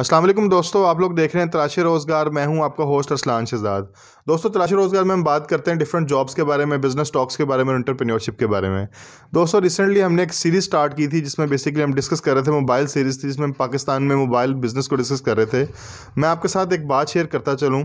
अस्सलाम वालेकुम दोस्तों आप लोग देख रहे हैं तराशे रोज़गार मैं हूं आपका होस्ट असलान शहजाद दोस्तों तराशे रोज़गार में हम बात करते हैं डिफरेंट जॉब्स के बारे में बिज़नेस स्टॉक्स के बारे में इंटरप्रेन्योरशिप के बारे में दोस्तों रिसेंटली हमने एक सीरीज़ स्टार्ट की थी जिसमें बेसिकली हम डिस्कस कर रहे थे मोबाइल सीरीज़ थी जिसमें हम पाकिस्तान में मोबाइल बिज़नेस को डिस्कस कर रहे थे मैं आपके साथ एक बात शेयर करता चलूँ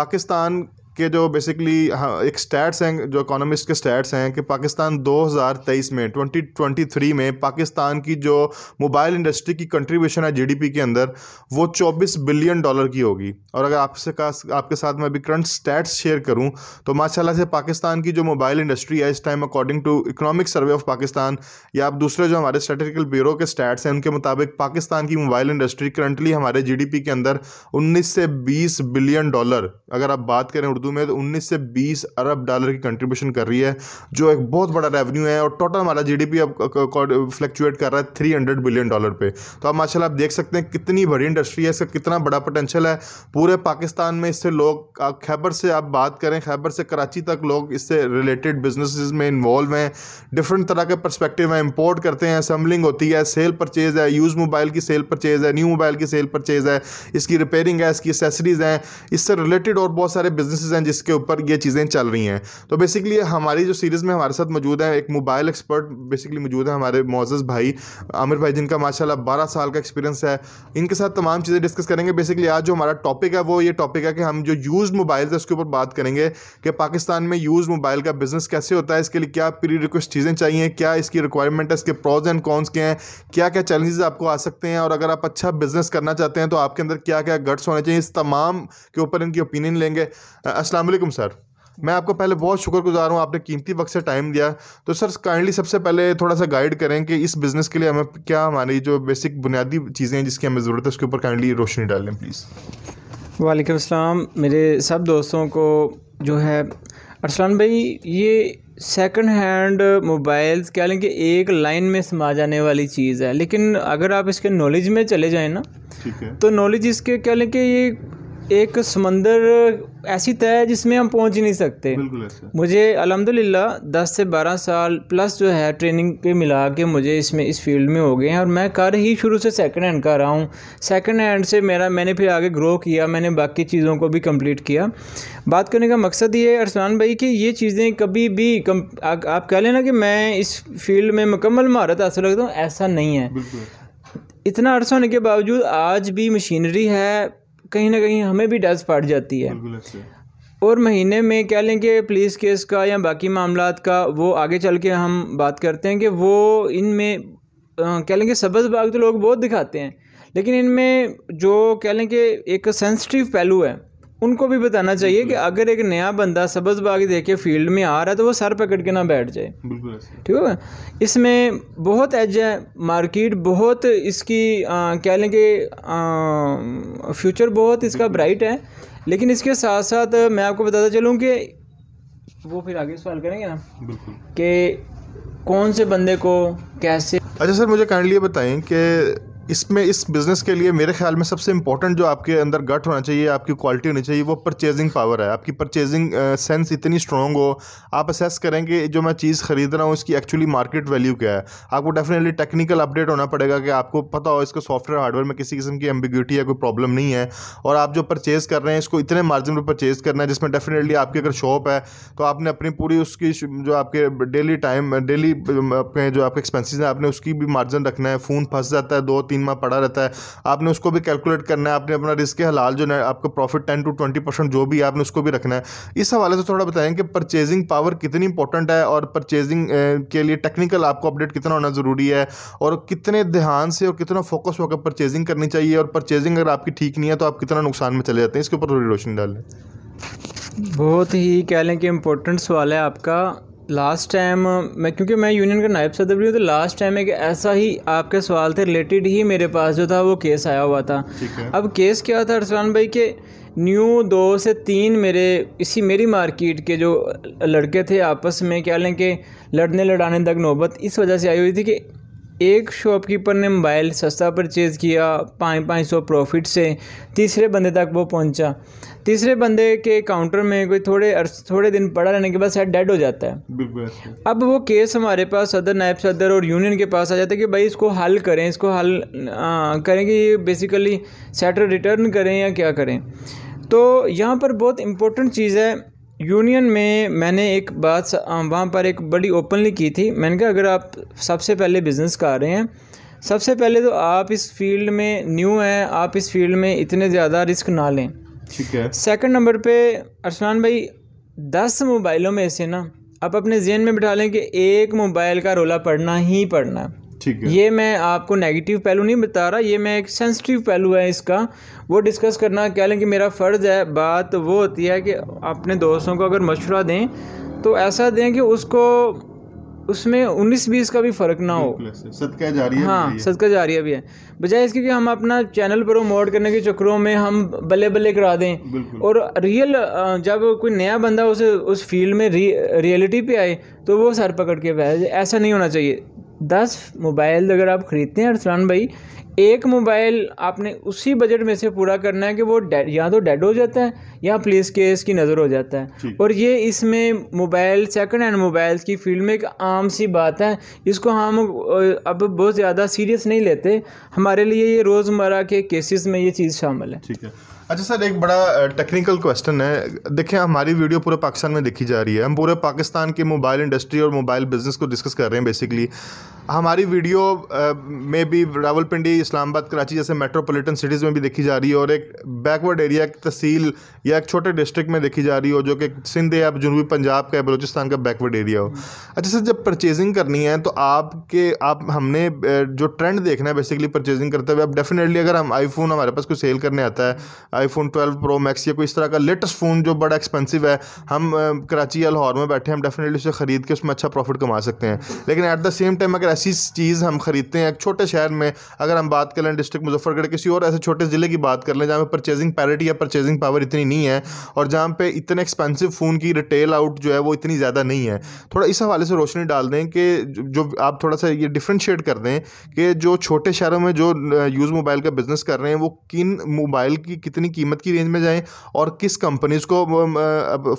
पाकिस्तान के जो बेसिकली हाँ, एक स्टैट्स हैं जो इकोनॉमिस्ट के स्टैट्स हैं कि पाकिस्तान 2023 में 2023 में पाकिस्तान की जो मोबाइल इंडस्ट्री की कंट्रीब्यूशन है जीडीपी के अंदर वो 24 बिलियन डॉलर की होगी और अगर आपसे का आपके साथ मैं अभी करंट स्टैट्स शेयर करूं तो माशाल्लाह से पाकिस्तान की जो मोबाइल इंडस्ट्री है इस time according to economic survey of Pakistan या आप दूसरे जो हमारे स्टेटिकल ब्यूरो के स्टैट्स हैं उनके मुताबिक पाकिस्तान की मोबाइल इंडस्ट्री करंटली हमारे जी के अंदर उन्नीस से बीस बिलियन डॉलर अगर आप बात करें उर्दू में तो 19 से 20 अरब डॉलर की कंट्रीब्यूशन कर रही है जो एक बहुत बड़ा रेवेन्यू है और टोटल हमारा जीडीपी अब फ्लक्चुएट कर रहा है थ्री हंड्रेड बिलियन डॉलर पे तो आप माशाल्लाह आप देख सकते हैं कितनी बड़ी इंडस्ट्री है इसका कितना बड़ा पोटेंशियल है पूरे पाकिस्तान में इससे लोग खैबर से आप बात करें खैबर से कराची तक लोग इससे रिलेटेड बिजनेस में इन्वॉल्व हैं डिफरेंट तरह के परस्पेक्टिव हैं इम्पोर्ट करते हैं असम्बलिंग होती है सेल परचेज़ है यूज़ मोबाइल की सेल परचेज़ है न्यू मोबाइल की सेल परचेज़ है इसकी रिपेयरिंग है इसकी एसेसरीज़ हैं इससे रिलेटेड और बहुत सारे बिजनेस हैं जिसके ऊपर ये चीज़ें चल रही हैं तो बेसिकली हमारी जो सीरीज़ में हमारे साथ मौजूद है एक मोबाइल एक्सपर्ट बेसिकली मौजूद है हमारे मोजस भाई आमिर भाई जिनका माशाल्लाह बारह साल का एक्सपीरियंस है इनके साथ तमाम चीज़ें डिस्कस करेंगे बेसिकली आज जो हमारा टॉपिक है वो ये टॉपिक है कि हम जो यूज मोबाइल है उसके ऊपर बात करेंगे कि पाकिस्तान में यूज़ मोबाइल का बिज़नेस कैसे होता है इसके लिए क्या प्री रिक्वेस्ट चीज़ें चाहिए क्या इसकी रिक्वायरमेंट है इसके प्रॉज एंड कॉन्स के हैं क्या क्या चैलेंजेस आपको आ सकते हैं और अगर आप अच्छा बिज़नेस करना चाहते हैं तो आपके अंदर क्या क्या गट्स होने चाहिए इस तमाम के ऊपर इनकी ओपिनियन लेंगे अस्सलाम वालेकुम सर मैं आपका पहले बहुत शुक्रगुजार हूँ आपने कीमती वक्त से टाइम दिया तो सर काइंडली सबसे पहले थोड़ा सा गाइड करें कि इस बिज़नेस के लिए हमें क्या हमारी जो बेसिक बुनियादी चीज़ें हैं जिसकी हमें ज़रूरत है उसके ऊपर काइंडली रोशनी डालें प्लीज़ वालेकुम अस्सलाम मेरे सब दोस्तों को जो है अरसलान भाई ये सेकंड हैंड मोबाइल्स कह लें कि एक लाइन में समा जाने वाली चीज़ है लेकिन अगर आप इसके नॉलेज में चले जाएँ ना तो नॉलेज इसके क्या लें कि ये एक समंदर ऐसी तय है जिसमें हम पहुंच ही नहीं सकते मुझे अलहमदिल्ला दस से बारह साल प्लस जो है ट्रेनिंग के मिला के मुझे इसमें इस फील्ड में हो गए हैं और मैं कर ही शुरू से सेकंड हैंड कर रहा हूँ सेकंड हैंड से मेरा मैंने फिर आगे ग्रो किया मैंने बाकी चीज़ों को भी कंप्लीट किया बात करने का मकसद ये है अरसलान भाई कि ये चीज़ें कभी भी कम, आ, आप कह लेना कि मैं इस फील्ड में मुकम्मल महारत हासिल रखता हूँ ऐसा नहीं है इतना अर्सा होने के बावजूद आज भी मशीनरी है कहीं ना कहीं हमें भी डस पड़ जाती है और महीने में कह लें कि पुलिस केस का या बाकी मामला का वो आगे चल के हम बात करते हैं कि वो इनमें कह लें कि सबज बाग तो लोग बहुत दिखाते हैं लेकिन इनमें जो कह लें कि एक सेंसिटिव पहलू है उनको भी बताना चाहिए कि अगर एक नया बंदा सब्ज बाग देख के फील्ड में आ रहा है तो वो सर पकड़ के ना बैठ जाए ठीक है इसमें बहुत एज है मार्केट बहुत इसकी कह लें कि फ्यूचर बहुत इसका ब्राइट है लेकिन इसके साथ साथ मैं आपको बताता चलूँ कि वो फिर आगे सवाल करेंगे ना कि कौन से बंदे को कैसे अच्छा सर मुझे काइंडली बताएं कि इसमें इस बिज़नेस के लिए मेरे ख्याल में सबसे इंपॉर्टेंट जो आपके अंदर गट होना चाहिए आपकी क्वालिटी होनी चाहिए वो परचेजिंग पावर है आपकी परचेजिंग सेंस इतनी स्ट्रॉन्ग हो आप असेस करें कि जो मैं चीज़ ख़रीद रहा हूँ इसकी एक्चुअली मार्केट वैल्यू क्या है आपको डेफिनेटली टेक्निकल अपडेट होना पड़ेगा कि आपको पता हो इसके सॉफ्टवेयर हार्डवेयर में किसी किस्म की एम्बिग्यूटी या कोई प्रॉब्लम नहीं है और आप जो परचेज़ कर रहे हैं इसको इतने मार्जिन पर परचेज़ करना है जिसमें डेफिनेटली आपकी अगर शॉप है तो आपने अपनी पूरी उसकी जो आपके डेली टाइम डेली जो आपके एक्सपेंसिस हैं आपने उसकी भी मार्जिन रखना है फ़ोन फंस जाता है दो तीन तीन माह पड़ा रहता है आपने उसको भी कैलकुलेट करना है आपने अपना रिस्क हलाल जो है आपका profit ten to twenty percent जो भी है आपने उसको भी रखना है इस हवाले से थोड़ा बताएं कि परचेजिंग पावर कितनी इंपॉर्टेंट है और परचेजिंग के लिए टेक्निकल आपको अपडेट कितना होना ज़रूरी है और कितने ध्यान से और कितना फोकस होकर परचेजिंग करनी चाहिए और परचेजिंग अगर आपकी ठीक नहीं है तो आप कितना नुकसान में चले जाते हैं इसके ऊपर थोड़ी रोशनी डालें बहुत ही कह लें कि इम्पोर्टेंट सवाल है आपका लास्ट टाइम uh, मैं क्योंकि मैं यूनियन का नायब सदर भी हूँ तो लास्ट टाइम एक ऐसा ही आपके सवाल थे रिलेटेड ही मेरे पास जो था वो केस आया हुआ था अब केस क्या था अरसलान भाई के न्यू दो से तीन मेरे इसी मेरी मार्केट के जो लड़के थे आपस में क्या लें कि लड़ने लड़ाने तक नौबत इस वजह से आई हुई थी कि एक शॉपकीपर ने मोबाइल सस्ता परचेज़ किया पाँच पाँच सौ प्रॉफिट से तीसरे बंदे तक वो पहुंचा तीसरे बंदे के काउंटर में कोई थोड़े अर्स थोड़े दिन पड़ा रहने के बाद शायद डेड हो जाता है अब वो केस हमारे पास सदर नायब सदर और यूनियन के पास आ जाता है कि भाई इसको हल करें इसको हल करें कि ये बेसिकली सेटर रिटर्न करें या क्या करें तो यहाँ पर बहुत इम्पोर्टेंट चीज़ है यूनियन में मैंने एक बात वहाँ पर एक बड़ी ओपनली की थी मैंने कहा अगर आप सबसे पहले बिज़नेस कर रहे हैं सबसे पहले तो आप इस फील्ड में न्यू हैं आप इस फील्ड में इतने ज़्यादा रिस्क ना लें ठीक है सेकंड नंबर पे अरसमान भाई दस मोबाइलों में से ना आप अपने जेन में बिठा लें कि एक मोबाइल का रोला पड़ना ही पड़ना है ठीक है ये मैं आपको नेगेटिव पहलू नहीं बता रहा ये मैं एक सेंसिटिव पहलू है इसका वो डिस्कस करना क्या लेकिन मेरा फ़र्ज़ है बात वो होती है कि अपने दोस्तों को अगर मशवरा दें तो ऐसा दें कि उसको उसमें उन्नीस बीस का भी फ़र्क ना हो सदका जा जारिया हाँ सदका जारिया भी है बजाय इसके कि हम अपना चैनल प्रोमोट करने के चक्करों में हम बल्ले बल्ले करा दें और रियल जब कोई नया बंदा उस उस फील्ड में रियलिटी पे आए तो वो सर पकड़ के बैठ ऐसा नहीं होना चाहिए दस मोबाइल अगर आप ख़रीदते हैं अरसलान भाई एक मोबाइल आपने उसी बजट में से पूरा करना है कि वो या तो डेड हो जाता है या पुलिस केस की नज़र हो जाता है और ये इसमें मोबाइल सेकंड हैंड मोबाइल्स की फील्ड में एक आम सी बात है इसको हम अब बहुत ज़्यादा सीरियस नहीं लेते हमारे लिए ये रोज़मर्रा के केसेस में ये चीज़ शामिल है ठीक है अच्छा सर एक बड़ा टेक्निकल क्वेश्चन है देखिए हमारी वीडियो पूरे पाकिस्तान में देखी जा रही है हम पूरे पाकिस्तान की मोबाइल इंडस्ट्री और मोबाइल बिजनेस को डिस्कस कर रहे हैं बेसिकली हमारी वीडियो में भी रावलपिंडी इस्लामाबाद कराची जैसे मेट्रोपॉलिटन सिटीज़ में भी देखी जा रही है और एक बैकवर्ड एरिया एक तहसील या एक छोटे डिस्ट्रिक्ट में देखी जा रही हो जो कि सिंध या जनूबी पंजाब का बलोचिस्तान का बैकवर्ड एरिया हो अच्छा सर जब परचेजिंग करनी है तो आपके आप हमने जो ट्रेंड देखना है बेसिकली परचेजिंग करते हुए अब डेफिनेटली अगर हम आई हमारे पास कोई सेल करने आता है iPhone twelve pro max या कोई इस तरह का लेटेस्ट फ़ोन जो बड़ा एक्सपेंसिव है हम कराची या लाहौर में बैठे हम डेफिनेटली उसे ख़रीद के उसमें अच्छा प्रॉफिट कमा सकते हैं लेकिन एट द सेम टाइम अगर ऐसी चीज़ हम ख़रीदते हैं एक छोटे शहर में अगर हम बात कर लें डिस्ट्रिक्ट मुजफ्फरगढ़ किसी और ऐसे छोटे ज़िले की बात कर लें जहाँ पर परचेजिंग पैरिटी या परचेजिंग पावर इतनी नहीं है और जहाँ पर इतने एक्सपेंसिव फ़ोन की रिटेल आउट जो है वो इतनी ज़्यादा नहीं है थोड़ा इस हवाले से रोशनी डाल दें कि जो आप थोड़ा सा ये डिफ्रेंशिएट कर दें कि जो छोटे शहरों में जो यूज़ मोबाइल का बिज़नेस कर रहे हैं वो किन मोबाइल की कितनी कीमत की रेंज में जाएँ और किस कंपनीज़ को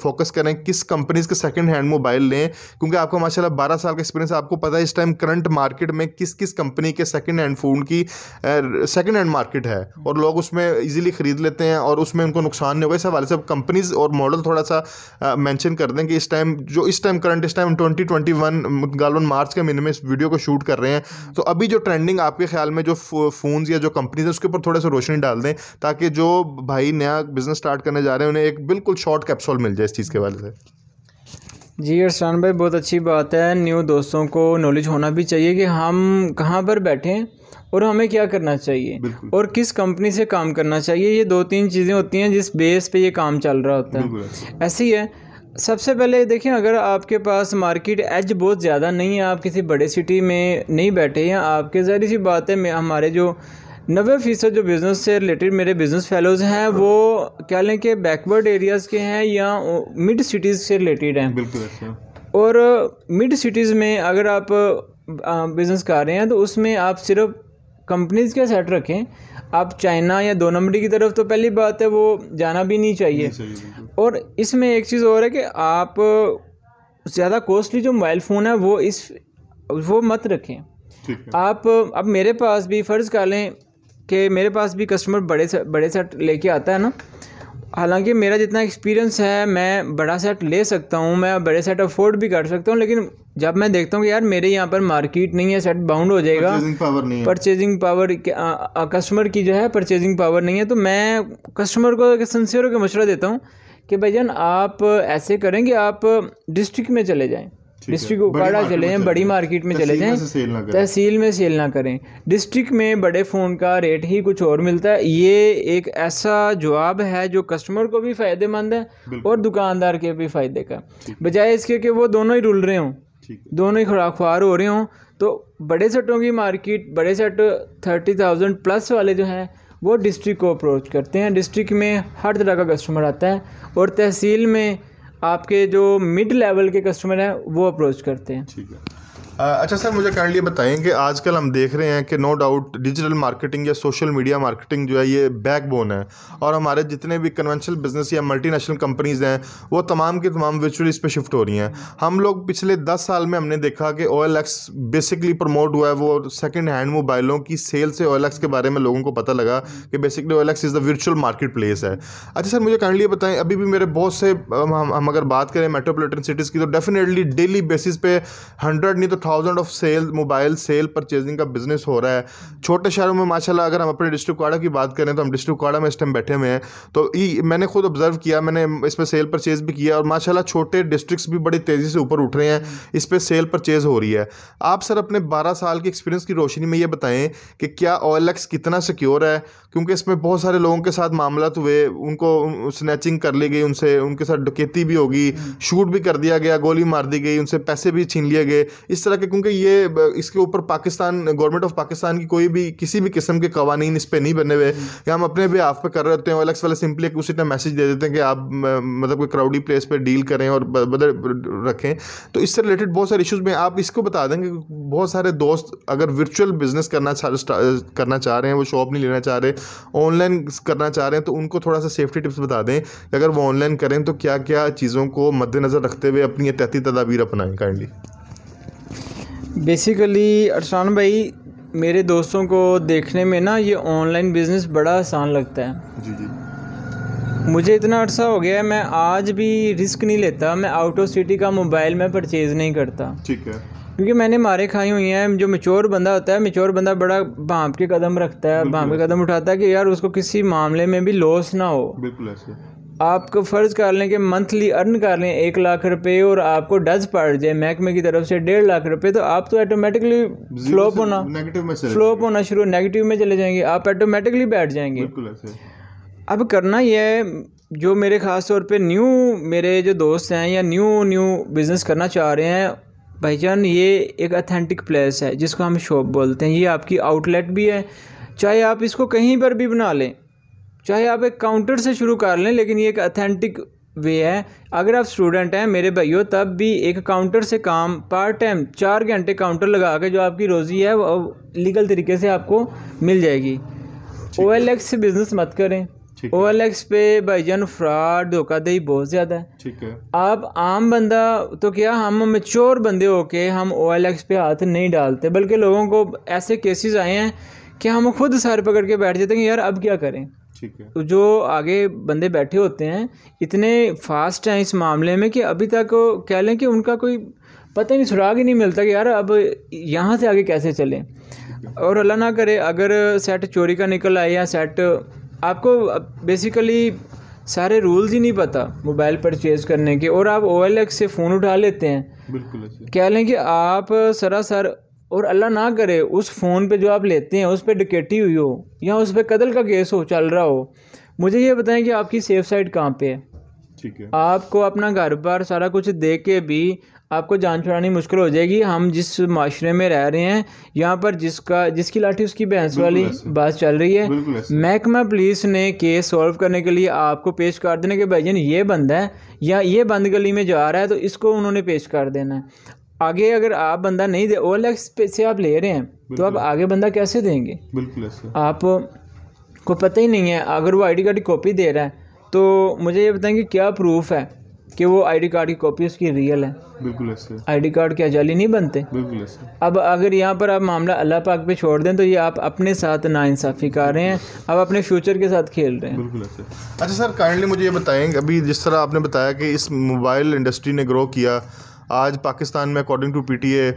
फोकस करें किस कंपनीज़ के सेकेंड हैंड मोबाइल लें क्योंकि आपको माशाल्लाह बारह साल का एक्सपीरियंस आपको पता है इस टाइम करंट करंट मार्केट में किस किस कंपनी के सेकंड हैंड फ़ोन की सेकंड हैंड मार्केट है और लोग उसमें इजीली ख़रीद लेते हैं और उसमें उनको नुकसान नहीं होगा इस हवाले से कंपनीज़ और मॉडल थोड़ा सा मैंशन कर दें कि इस टाइम जो इस टाइम करंट इस time twenty twenty one March के महीने में इस वीडियो को शूट कर रहे हैं तो अभी जो ट्रेंडिंग आपके ख्याल में जो फोन या जो कंपनीज हैं उसके ऊपर थोड़ा सा रोशनी डाल दें ताकि जो भाई नया बिज़नेस स्टार्ट करने जा रहे हैं उन्हें एक बिल्कुल शॉर्ट कैप्सूल मिल जाए इस चीज़ के वाले से जी अरसान भाई बहुत अच्छी बात है न्यू दोस्तों को नॉलेज होना भी चाहिए कि हम कहाँ पर बैठें और हमें क्या करना चाहिए और किस कंपनी से काम करना चाहिए ये दो तीन चीज़ें होती हैं जिस बेस पे ये काम चल रहा होता है ऐसे ही है सबसे पहले देखें अगर आपके पास मार्केट एज बहुत ज़्यादा नहीं है आप किसी बड़े सिटी में नहीं बैठे हैं आपके ज़ाहिर सी बात है हमारे जो नबे फ़ीसद जो बिज़नेस से रिलेटेड मेरे बिज़नेस फेलोज़ हैं वो क्या लें कि बैकवर्ड एरियाज़ के हैं या मिड सिटीज़ से रिलेटेड हैं बिल्कुल अच्छा। और मिड सिटीज़ में अगर आप बिज़नेस कर रहे हैं तो उसमें आप सिर्फ कंपनीज़ का सेट रखें आप चाइना या दो नंबरी की तरफ तो पहली बात है वो जाना भी नहीं चाहिए, नहीं चाहिए। और इसमें एक चीज़ और है कि आप ज़्यादा कॉस्टली जो मोबाइल फ़ोन है वो इस वो मत रखें आप अब मेरे पास भी फ़र्ज़ कर लें कि मेरे पास भी कस्टमर बड़े से बड़े सेट लेके आता है ना हालांकि मेरा जितना एक्सपीरियंस है मैं बड़ा सेट ले सकता हूँ मैं बड़े सेट अफोर्ड भी कर सकता हूँ लेकिन जब मैं देखता हूँ कि यार मेरे यहाँ पर मार्केट नहीं है सेट बाउंड हो जाएगा परचेजिंग पावर कस्टमर की जो है परचेजिंग पावर नहीं है तो मैं कस्टमर को एक होकर मशवरा देता हूँ कि जान आप ऐसे करें कि आप डिस्ट्रिक्ट में चले जाएँ डिस्ट्रिक्ट ओकाड़ा चले जाएँ बड़ी मार्केट में चले जाएँ तहसील में सेल ना करें डिस्ट्रिक्ट में बड़े फ़ोन का रेट ही कुछ और मिलता है ये एक ऐसा जवाब है जो कस्टमर को भी फ़ायदेमंद है और दुकानदार के भी फ़ायदे का बजाय इसके कि वो दोनों ही रुल रहे हों दोनों ही खुराक हो रहे हों तो बड़े सेटों की मार्केट बड़े सेट थर्टी थाउजेंड प्लस वाले जो हैं वो डिस्ट्रिक्ट को अप्रोच करते हैं डिस्ट्रिक्ट में हर तरह का कस्टमर आता है और तहसील में आपके जो मिड लेवल के कस्टमर हैं वो अप्रोच करते हैं ठीक है अच्छा सर मुझे काइंडली बताएं कि आजकल हम देख रहे हैं कि नो डाउट डिजिटल मार्केटिंग या सोशल मीडिया मार्केटिंग जो है ये बैकबोन है और हमारे जितने भी कन्वेंशनल बिजनेस या मल्टीनेशनल कंपनीज हैं वो तमाम के तमाम वर्चुअली इस पर शिफ्ट हो रही हैं हम लोग पिछले दस साल में हमने देखा कि ओ बेसिकली प्रमोट हुआ है वो सेकेंड हैंड मोबाइलों की सेल से ओ के बारे में लोगों को पता लगा कि basically oh is the virtual market place है अच्छा सर मुझे काइंडली बताएं अभी भी मेरे बहुत से हम अगर बात करें मेट्रोपोलिटन सिटीज़ की तो डेफिनेटली डेली बेसिस पे हंड्रेड नहीं तो thousand of sale mobile sale purchasing का बिजनेस हो रहा है छोटे शहरों में माशाल्लाह अगर हम अपने डिस्ट्रिक्ट काड़ा की बात करें तो हम डिस्ट्रिक्ट काड़ा में इस टाइम बैठे हुए हैं तो ये मैंने खुद ऑब्जर्व किया मैंने इस पर सेल परचेज भी किया और माशाला छोटे डिस्ट्रिक्स भी बड़ी तेज़ी से ऊपर उठ रहे हैं इस पर सेल परचेज हो रही है आप सर अपने बारह साल के एक्सपीरियंस की रोशनी में ये बताएं कि क्या एक्स कितना सिक्योर है क्योंकि इसमें बहुत सारे लोगों के साथ मामला तो हुए उनको स्नैचिंग कर ली गई उनसे उनके साथ डकैती भी होगी हम्म। शूट भी कर दिया गया गोली मार दी गई उनसे पैसे भी छीन लिए गए इस तरह हालांकि क्योंकि ये इसके ऊपर पाकिस्तान गवर्नमेंट ऑफ पाकिस्तान की कोई भी किसी भी किस्म के कवानी इस पर नहीं बने हुए हम्म। या हम अपने भी आप पे कर रहे होते हैं से वाले सिंपली उसी टाइम मैसेज दे देते हैं कि आप मतलब कोई क्राउडी प्लेस पर डील करें और बदल रखें तो इससे रिलेटेड बहुत सारे इशूज़ में आप इसको बता दें कि बहुत सारे दोस्त अगर वर्चुअल बिजनेस करना करना चाह रहे हैं वो शॉप नहीं लेना चाह रहे ऑनलाइन करना चाह रहे हैं तो उनको थोड़ा सा सेफ्टी टिप्स बता दें अगर वो ऑनलाइन करें तो क्या क्या चीज़ों को मद्देनज़र रखते हुए अपनी एहतियाती तदाबीर अपनाएं काइंडली बेसिकली अरसान भाई मेरे दोस्तों को देखने में ना ये ऑनलाइन बिज़नेस बड़ा आसान लगता है जी जी मुझे इतना अर्सा हो गया है मैं आज भी रिस्क नहीं लेता मैं आउट ऑफ सिटी का मोबाइल मैं परचेज़ नहीं करता ठीक है क्योंकि मैंने मारे खाई हुई हैं जो मेच्योर बंदा होता है मेच्योर बंदा बड़ा भाँप के कदम रखता है भाँप के कदम उठाता है कि यार उसको किसी मामले में भी लॉस ना हो बिल्कुल ऐसे आपको फ़र्ज़ कर लें कि मंथली अर्न कर लें एक लाख रुपए और आपको डज पड़ जाए महकमे की तरफ से डेढ़ लाख रुपए तो आप तो ऑटोमेटिकली फ्लोप होना फ्लोप होना शुरू नेगेटिव में चले जाएंगे आप ऑटोमेटिकली बैठ जाएंगे अब करना यह है जो मेरे ख़ास तौर पे न्यू मेरे जो दोस्त हैं या न्यू न्यू बिज़नेस करना चाह रहे हैं जान ये एक अथेंटिक प्लेस है जिसको हम शॉप बोलते हैं ये आपकी आउटलेट भी है चाहे आप इसको कहीं पर भी बना लें चाहे आप एक काउंटर से शुरू कर लें लेकिन ये एक अथेंटिक वे है अगर आप स्टूडेंट हैं मेरे भाइयों तब भी एक काउंटर से काम पार्ट टाइम चार घंटे काउंटर लगा के जो आपकी रोज़ी है वो लीगल तरीके से आपको मिल जाएगी ओ एल एक्स से बिज़नेस मत करें ओ एल एक्स पे भाईजान फ्रॉड धोखाधही बहुत ज़्यादा है ठीक है आप आम बंदा तो क्या हम मेच्योर बंदे हो के हम ओ एल एक्स पे हाथ नहीं डालते बल्कि लोगों को ऐसे केसेस आए हैं कि हम खुद सर पकड़ के बैठ जाते हैं यार अब क्या करें ठीक है तो जो आगे बंदे बैठे होते हैं इतने फास्ट हैं इस मामले में कि अभी तक कह लें कि उनका कोई पता नहीं सुराग ही नहीं मिलता कि यार अब यहाँ से आगे कैसे चलें और अल्लाह ना करे अगर सेट चोरी का निकल आए या सेट आपको बेसिकली सारे रूल्स ही नहीं पता मोबाइल परचेज करने के और आप ओ से फ़ोन उठा लेते हैं बिल्कुल कह लें कि आप सरासर और अल्लाह ना करे उस फ़ोन पे जो आप लेते हैं उस पर डकेटी हुई हो या उस पर कत्ल का केस हो चल रहा हो मुझे ये बताएं कि आपकी सेफ़ साइड कहाँ पे है ठीक है आपको अपना घर बार सारा कुछ दे के भी आपको जान छुड़ानी मुश्किल हो जाएगी हम जिस माशरे में रह रहे हैं यहाँ पर जिसका जिसकी लाठी उसकी भैंस वाली बात चल रही है महकमा पुलिस ने केस सॉल्व करने के लिए आपको पेश कर देने के जान ये बंदा है या ये बंद गली में जा रहा है तो इसको उन्होंने पेश कर देना है आगे अगर आप बंदा नहीं दे पे से आप ले रहे हैं तो आप आगे बंदा कैसे देंगे बिल्कुल आप को पता ही नहीं है अगर वो आईडी कार्ड की कॉपी दे रहा है तो मुझे ये बताएं कि क्या प्रूफ है कि वो आईडी कार्ड की कॉपी उसकी रियल है बिल्कुल आईडी कार्ड क्या जाली नहीं बनते बिल्कुल अब अगर यहाँ पर आप मामला अल्लाह पाक पे छोड़ दें तो ये आप अपने साथ नाइंसाफ़ी कर रहे हैं आप अपने फ्यूचर के साथ खेल रहे हैं बिल्कुल अच्छा सर काइंडली मुझे ये बताएं अभी जिस तरह आपने बताया कि इस मोबाइल इंडस्ट्री ने ग्रो किया आज पाकिस्तान में अकॉर्डिंग टू ए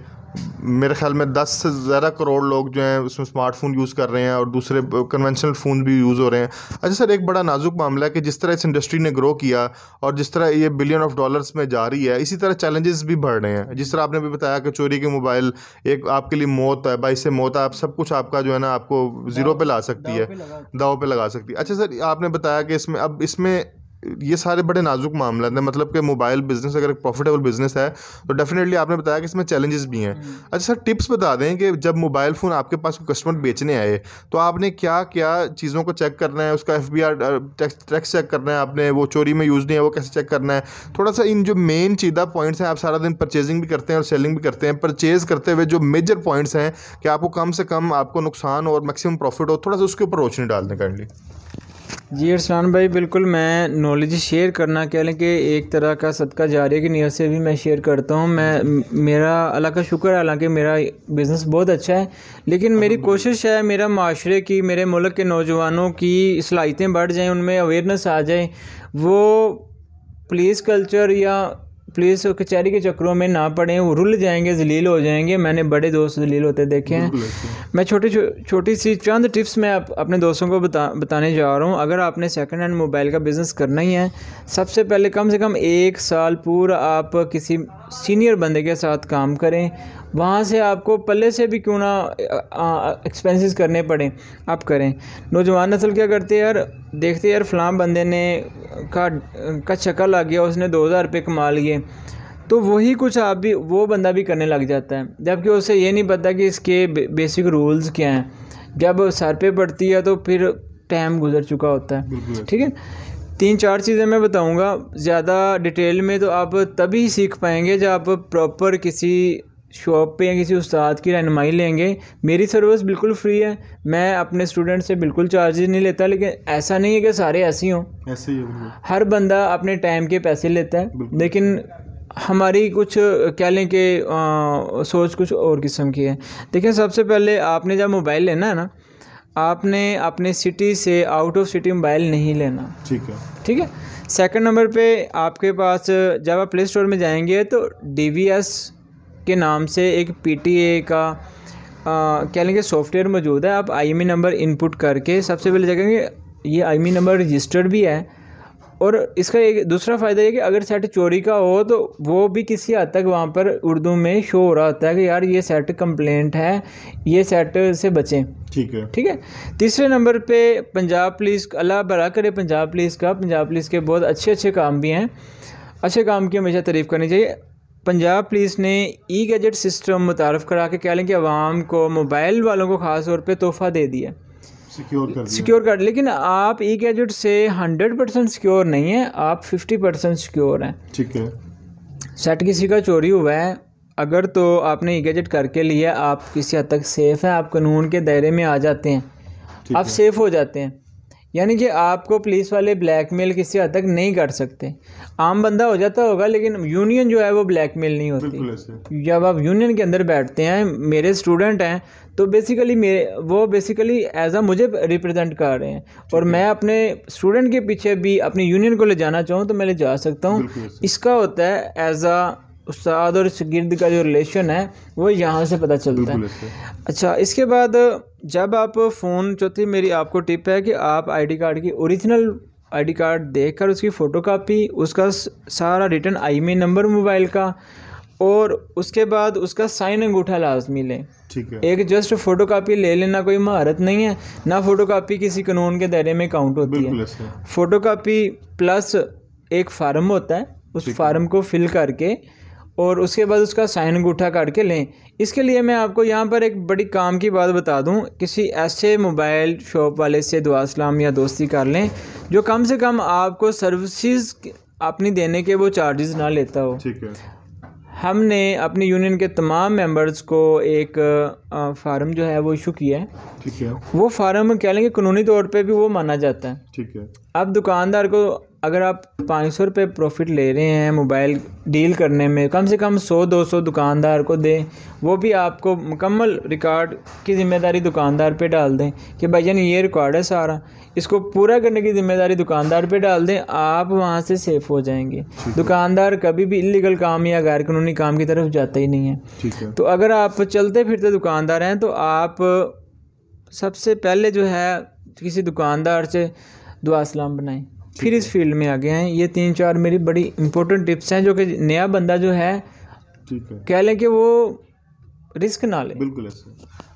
मेरे ख्याल में दस से ज़्यादा करोड़ लोग जो हैं उसमें स्मार्टफोन यूज़ कर रहे हैं और दूसरे कन्वेंशनल फ़ोन भी यूज़ हो रहे हैं अच्छा सर एक बड़ा नाजुक मामला है कि जिस तरह इस इंडस्ट्री ने ग्रो किया और जिस तरह ये बिलियन ऑफ डॉलर्स में जा रही है इसी तरह चैलेंजेस भी बढ़ रहे हैं जिस तरह आपने भी बताया कि चोरी के मोबाइल एक आपके लिए मौत है बाईस से मौत है आप सब कुछ आपका जो है ना आपको ज़ीरो पर ला सकती है दाव पर लगा सकती है अच्छा सर आपने बताया कि इसमें अब इसमें ये सारे बड़े नाजुक मामला हैं मतलब कि मोबाइल बिज़नेस अगर एक प्रॉफिटेबल बिज़नेस है तो डेफिनेटली आपने बताया कि इसमें चैलेंजेस भी हैं हम्म। अच्छा सर टिप्स बता दें कि जब मोबाइल फ़ोन आपके पास कस्टमर बेचने आए तो आपने क्या क्या चीज़ों को चेक करना है उसका F B R tax check करना है आपने वो चोरी में यूज़ नहीं है वो कैसे चेक करना है थोड़ा सा इन जो मेन चीदा पॉइंट्स हैं आप सारा दिन परचेजिंग भी करते हैं और सेलिंग भी करते हैं परचेज़ करते हुए जो मेजर पॉइंट्स हैं कि आपको कम से कम आपको नुकसान और मैक्सिमम प्रॉफिट हो थोड़ा सा उसके ऊपर रोशनी डाल दें काइंडली जी अरसान भाई बिल्कुल मैं नॉलेज शेयर करना कह लें कि एक तरह का सदका है की नियत से भी मैं शेयर करता हूँ मैं मेरा अल्लाह का शुक्र है हालांकि मेरा बिज़नेस बहुत अच्छा है लेकिन मेरी हम्म। कोशिश है मेरा माशरे की मेरे मुल्क के नौजवानों की सलाहितें बढ़ जाएँ उनमें अवेयरनेस आ जाए वो पुलिस कल्चर या पुलिस और कचहरी के चक्करों में ना पड़े वो रुल जाएंगे जलील हो जाएंगे मैंने बड़े दोस्त जलील होते देखे हैं मैं छोटी छोटी सी चंद टिप्स मैं आप, अपने दोस्तों को बता बताने जा रहा हूँ अगर आपने सेकेंड हैंड मोबाइल का बिज़नेस करना ही है सबसे पहले कम से कम एक साल पूरा आप किसी सीनियर बंदे के साथ काम करें वहाँ से आपको पल्ले से भी क्यों ना एक्सपेंसेस करने पड़े आप करें नौजवान नस्ल क्या करते हैं यार देखते यार फलाम बंदे ने का का चक्कर लग गया उसने दो हज़ार रुपये कमा लिए तो वही कुछ आप भी वो बंदा भी करने लग जाता है जबकि उसे ये नहीं पता कि इसके बेसिक रूल्स क्या हैं जब सर पे पड़ती है तो फिर टाइम गुजर चुका होता है ठीक है तीन चार चीज़ें मैं बताऊंगा ज़्यादा डिटेल में तो आप तभी सीख पाएंगे जब आप प्रॉपर किसी शॉप पे या किसी उस्ताद की रहनमाई लेंगे मेरी सर्विस बिल्कुल फ्री है मैं अपने स्टूडेंट से बिल्कुल चार्जेस नहीं लेता लेकिन ऐसा नहीं है कि सारे ऐसे ही हों ऐसे ही हर बंदा अपने टाइम के पैसे लेता है लेकिन हमारी कुछ कह लें कि सोच कुछ और किस्म की है देखिए सबसे पहले आपने जब मोबाइल लेना है ना आपने अपने सिटी से आउट ऑफ सिटी मोबाइल नहीं लेना ठीक है ठीक है सेकंड नंबर पे आपके पास जब आप प्ले स्टोर में जाएंगे तो डी के नाम से एक पी का कह लेंगे सॉफ्टवेयर मौजूद है आप आई नंबर इनपुट करके सबसे पहले देखेंगे ये आई नंबर रजिस्टर्ड भी है और इसका एक दूसरा फ़ायदा ये कि अगर सेट चोरी का हो तो वो भी किसी हद तक वहाँ पर उर्दू में शो हो रहा होता है कि यार ये सेट कंप्लेंट है ये सेट से बचें ठीक है ठीक है तीसरे नंबर पे पंजाब पुलिस अल्लाह भला करे पंजाब पुलिस का पंजाब पुलिस के बहुत अच्छे अच्छे काम भी हैं अच्छे काम की हमेशा तारीफ़ करनी चाहिए पंजाब पुलिस ने ई गजट सिस्टम मुतारफ़ करा के कह लें कि आवाम को मोबाइल वालों को ख़ास तौर पर तोहफ़ा दे दिया सिक्योर कर सिक्योर कर लेकिन आप ई गैजेट से हंड्रेड परसेंट सिक्योर नहीं है आप फिफ्टी परसेंट सिक्योर हैं ठीक है सेट किसी का चोरी हुआ है अगर तो आपने ई गैजेट करके लिया आप किसी हद तक सेफ़ हैं आप कानून के दायरे में आ जाते हैं आप है। सेफ़ हो जाते हैं यानी कि आपको पुलिस वाले ब्लैकमेल किसी हद तक नहीं कर सकते आम बंदा हो जाता होगा लेकिन यूनियन जो है वो ब्लैकमेल नहीं होती जब आप यूनियन के अंदर बैठते हैं मेरे स्टूडेंट हैं तो बेसिकली मेरे वो बेसिकली एज आ मुझे रिप्रेजेंट कर रहे हैं और मैं अपने स्टूडेंट के पीछे भी अपने यूनियन को ले जाना चाहूँ तो मैं ले जा सकता हूँ इसका होता है एज आ उस्ताद और शगिर्द का जो रिलेशन है वो यहाँ से पता चलता है अच्छा इसके बाद जब आप फ़ोन चौथी मेरी आपको टिप है कि आप आईडी कार्ड की ओरिजिनल आईडी कार्ड देखकर उसकी फ़ोटोकॉपी उसका सारा रिटर्न मी e नंबर मोबाइल का और उसके बाद उसका साइन अंगूठा लाजमी लें ठीक है एक जस्ट फोटो कापी ले लेना कोई महारत नहीं है ना फोटो कापी किसी कानून के दायरे में काउंट होती है फोटो कापी प्लस एक फार्म होता है उस फार्म को फिल करके और उसके बाद उसका साइन अंगूठा काट के लें इसके लिए मैं आपको यहाँ पर एक बड़ी काम की बात बता दूँ किसी ऐसे मोबाइल शॉप वाले से दुआ सलाम या दोस्ती कर लें जो कम से कम आपको सर्विसेज अपनी देने के वो चार्जेस ना लेता हो ठीक है हमने अपने यूनियन के तमाम मेंबर्स को एक फार्म जो है वो इशू किया है ठीक है वो फार्म कह लेंगे कानूनी तौर पे भी वो माना जाता है ठीक है अब दुकानदार को अगर आप पाँच सौ रुपये प्रॉफिट ले रहे हैं मोबाइल डील करने में कम से कम सौ दो सौ दुकानदार को दें वो भी आपको मुकम्मल रिकॉर्ड की ज़िम्मेदारी दुकानदार पे डाल दें कि भाई जान ये रिकॉर्ड है सारा इसको पूरा करने की ज़िम्मेदारी दुकानदार पे डाल दें आप वहाँ से सेफ़ हो जाएंगे दुकानदार कभी भी इलीगल काम या गैर कानूनी काम की तरफ जाता ही नहीं है तो अगर आप चलते फिरते दुकानदार हैं तो आप सबसे पहले जो है किसी दुकानदार से दुआ सलाम बनाएं फिर इस फील्ड में आ गए हैं ये तीन चार मेरी बड़ी इंपॉर्टेंट टिप्स हैं जो कि नया बंदा जो है कह लें कि वो रिस्क ना ले बिल्कुल ऐसे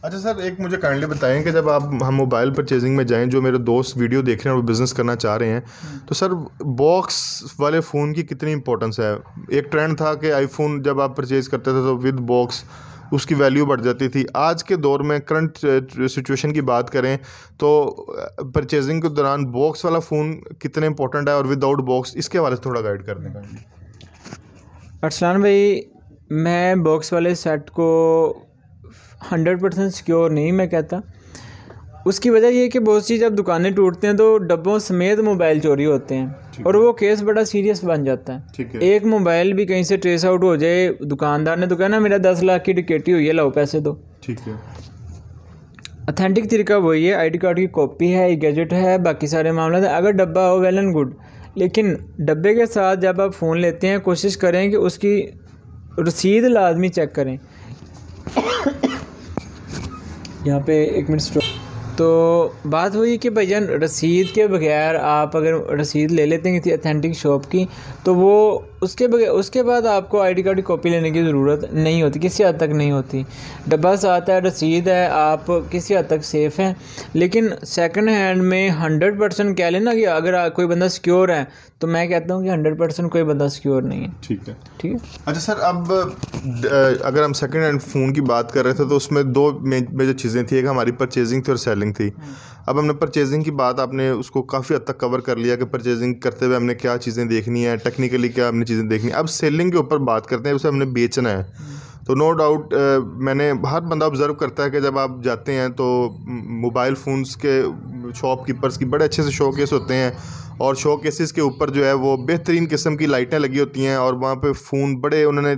अच्छा सर एक मुझे काइंडली बताएं कि जब आप हम मोबाइल परचेजिंग में जाएं जो मेरे दोस्त वीडियो देख रहे हैं और बिज़नेस करना चाह रहे हैं हम्म। तो सर बॉक्स वाले फ़ोन की कितनी इंपॉर्टेंस है एक ट्रेंड था कि आईफोन जब आप परचेज़ करते थे तो विद बॉक्स उसकी वैल्यू बढ़ जाती थी आज के दौर में करंट सिचुएशन की बात करें तो परचेजिंग के दौरान बॉक्स वाला फ़ोन कितने इंपॉर्टेंट है और विदाउट बॉक्स इसके बारे से थोड़ा गाइड कर दें अरसलान भाई मैं बॉक्स वाले सेट को हंड्रेड परसेंट सिक्योर नहीं मैं कहता उसकी वजह यह कि बहुत सी जब दुकानें टूटते हैं तो डब्बों समेत मोबाइल चोरी होते हैं और वो केस बड़ा सीरियस बन जाता है एक मोबाइल भी कहीं से ट्रेस आउट हो जाए दुकानदार ने तो कहना मेरा दस लाख की टिकेटी हुई है लाओ पैसे दो ठीक है अथेंटिक तरीका वही है आईडी कार्ड की कॉपी है गैजेट है बाकी सारे मामले अगर डब्बा हो वेल एंड गुड लेकिन डब्बे के साथ जब आप फ़ोन लेते हैं कोशिश करें कि उसकी रसीद लाजमी चेक करें यहाँ पे एक मिनट स्टॉप तो बात हुई कि जान रसीद के बगैर आप अगर रसीद ले लेते हैं किसी अथेंटिक शॉप की तो वो उसके बगैर उसके बाद आपको आईडी कार्ड की कॉपी लेने की ज़रूरत नहीं होती किसी हद तक नहीं होती डब्बा साथ है रसीद है आप किसी हद तक सेफ़ हैं लेकिन सेकंड हैंड में हंड्रेड परसेंट कह लेना कि अगर कोई बंदा सिक्योर है तो मैं कहता हूँ कि हंड्रेड परसेंट कोई बंदा सिक्योर नहीं है ठीक है ठीक है अच्छा सर अब अगर हम सेकेंड हैंड फ़ोन की बात कर रहे थे तो उसमें दो मेजर चीज़ें थी एक हमारी परचेजिंग थी और सेलिंग थी अब हमने परचेजिंग की बात आपने उसको काफ़ी हद तक कवर कर लिया कि परचेजिंग करते हुए हमने क्या चीज़ें देखनी है टेक्निकली क्या हमने चीज़ें देखनी अब सेलिंग के ऊपर बात करते हैं उसे हमने बेचना है तो नो डाउट मैंने हर बंदा ऑब्ज़र्व करता है कि जब आप जाते हैं तो मोबाइल फ़ोन्स के शॉपकीपर्स की बड़े अच्छे से शो केस होते हैं और शो के ऊपर जो है वो बेहतरीन किस्म की लाइटें लगी होती हैं और वहाँ पे फ़ोन बड़े उन्होंने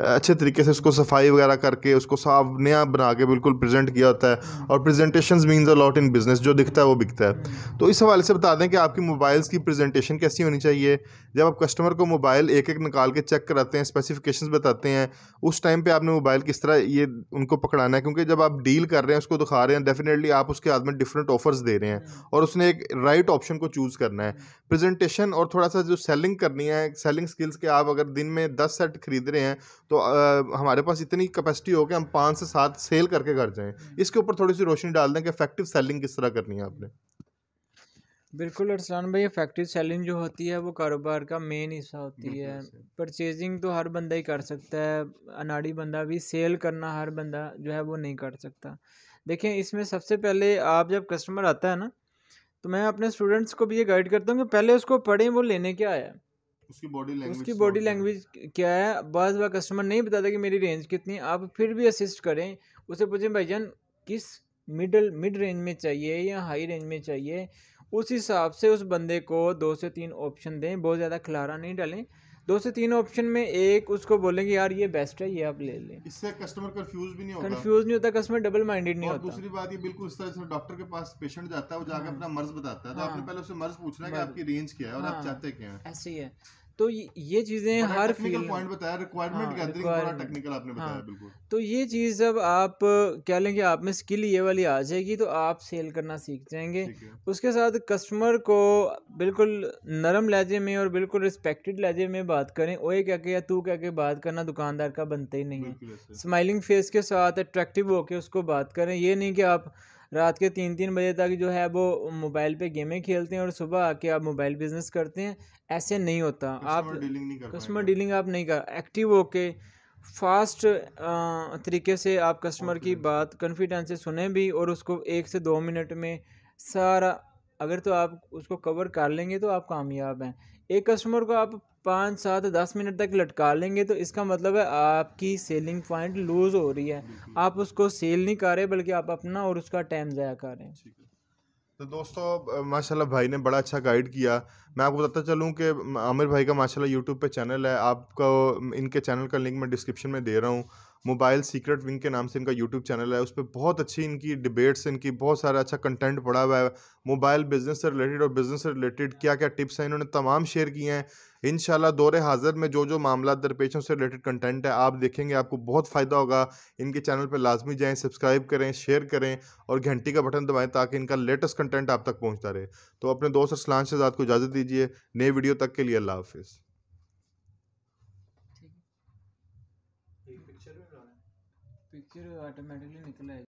अच्छे तरीके से उसको सफाई वगैरह करके उसको साफ नया बना के बिल्कुल प्रेजेंट किया होता है और presentation means a lot in business जो दिखता है वो बिकता है तो इस हवाले से बता दें कि आपकी मोबाइल्स की प्रेजेंटेशन कैसी होनी चाहिए जब आप कस्टमर को मोबाइल एक एक निकाल के चेक कराते हैं स्पेसिफिकेशंस बताते हैं उस टाइम पे आपने मोबाइल किस तरह ये उनको पकड़ाना है क्योंकि जब आप डील कर रहे हैं उसको दिखा रहे हैं डेफिनेटली आप उसके हाथ में डिफरेंट ऑफर्स दे रहे हैं और उसने एक राइट ऑप्शन को चूज़ करना है प्रेजेंटेशन और थोड़ा सा जो सेलिंग करनी है सेलिंग स्किल्स के आप अगर दिन में दस सेट खरीद रहे हैं तो आ, हमारे पास इतनी कैपेसिटी हो कि हम पाँच से सात सेल करके घर जाएँ इसके ऊपर थोड़ी सी रोशनी डाल दें कि इफेक्टिव सेलिंग किस तरह करनी है आपने बिल्कुल अरसान भाई इफेक्टिव सेलिंग जो होती है वो कारोबार का मेन हिस्सा होती है परचेजिंग तो हर बंदा ही कर सकता है अनाड़ी बंदा भी सेल करना हर बंदा जो है वो नहीं कर सकता देखें इसमें सबसे पहले आप जब कस्टमर आता है ना तो मैं अपने स्टूडेंट्स को भी ये गाइड करता हूँ कि पहले उसको पढ़ें वो लेने क्या आया उसकी बॉडी लैंग्वेज क्या है बस बार कस्टमर नहीं बताता कि मेरी रेंज कितनी आप फिर भी असिस्ट करें उसे पूछें भाईजान किस मिडल मिड रेंज में चाहिए या हाई रेंज में चाहिए उस हिसाब से उस बंदे को दो से तीन ऑप्शन दें बहुत ज़्यादा खिलारा नहीं डालें दो से तीन ऑप्शन में एक उसको बोलेंगे यार ये बेस्ट है ये आप ले लें इससे कस्टमर कंफ्यूज भी नहीं होता कंफ्यूज नहीं होता कस्टमर डबल माइंडेड नहीं होता दूसरी बात ये बिल्कुल इस तरह से डॉक्टर के पास पेशेंट जाता है वो जाकर हाँ। अपना मर्ज बताता है तो आपने हाँ। पहले उससे मर्ज पूछना है कि आपकी रेंज क्या है और आप हाँ। चाहते क्या है ऐसे ही है तो ये चीज़ें हर फील्ड पॉइंट बताया रिक्वायरमेंट गैदरिंग पूरा टेक्निकल आपने बताया हाँ। बिल्कुल तो ये चीज़ जब आप कह लेंगे आप में स्किल ये वाली आ जाएगी तो आप सेल करना सीख जाएंगे उसके साथ कस्टमर को बिल्कुल नरम लहजे में और बिल्कुल रिस्पेक्टेड लहजे में बात करें ओए क्या के या तू क्या के बात करना दुकानदार का बनता ही नहीं है स्माइलिंग फेस के साथ अट्रैक्टिव होकर उसको बात करें ये नहीं कि आप रात के तीन तीन बजे तक जो है वो मोबाइल पे गेमें खेलते हैं और सुबह आके आप मोबाइल बिजनेस करते हैं ऐसे नहीं होता आप डीलिंग नहीं कर कस्टमर डीलिंग आप नहीं कर एक्टिव होके फास्ट तरीके से आप कस्टमर की बात कन्फिडेंस से सुने भी और उसको एक से दो मिनट में सारा अगर तो आप उसको कवर कर लेंगे तो आप कामयाब हैं एक कस्टमर को आप पाँच सात दस मिनट तक लटका लेंगे तो इसका मतलब है आपकी सेलिंग पॉइंट लूज़ हो रही है आप उसको सेल नहीं कर रहे बल्कि आप अपना और उसका टाइम ज़ाया कर रहे हैं तो दोस्तों माशाल्लाह भाई ने बड़ा अच्छा गाइड किया मैं आपको बताता चलूं कि आमिर भाई का माशाल्लाह यूट्यूब पे चैनल है आपको इनके चैनल का लिंक मैं डिस्क्रिप्शन में दे रहा हूँ मोबाइल सीक्रेट विंग के नाम से इनका यूट्यूब चैनल है उस पर बहुत अच्छी इनकी डिबेट्स इनकी बहुत सारा अच्छा कंटेंट पड़ा हुआ है मोबाइल बिजनेस से रिलेटेड और बिजनेस से रिलेटेड क्या क्या टिप्स हैं इन्होंने तमाम शेयर किए हैं इन दौरे हाजिर में जो जो मामला दरपेशों से रिलेटेड कंटेंट है आप देखेंगे आपको बहुत फ़ायदा होगा इनके चैनल पर लाजमी जाएँ सब्सक्राइब करें शेयर करें और घंटी का बटन दबाएँ ताकि इनका लेटेस्ट कंटेंट आप तक पहुँचता रहे तो अपने दोस्त सलान शहजाद को इजाज़त दीजिए नए वीडियो तक के लिए अल्लाह हाफिज़ पिक्चर ऑटोमेटिकली निकल आएगी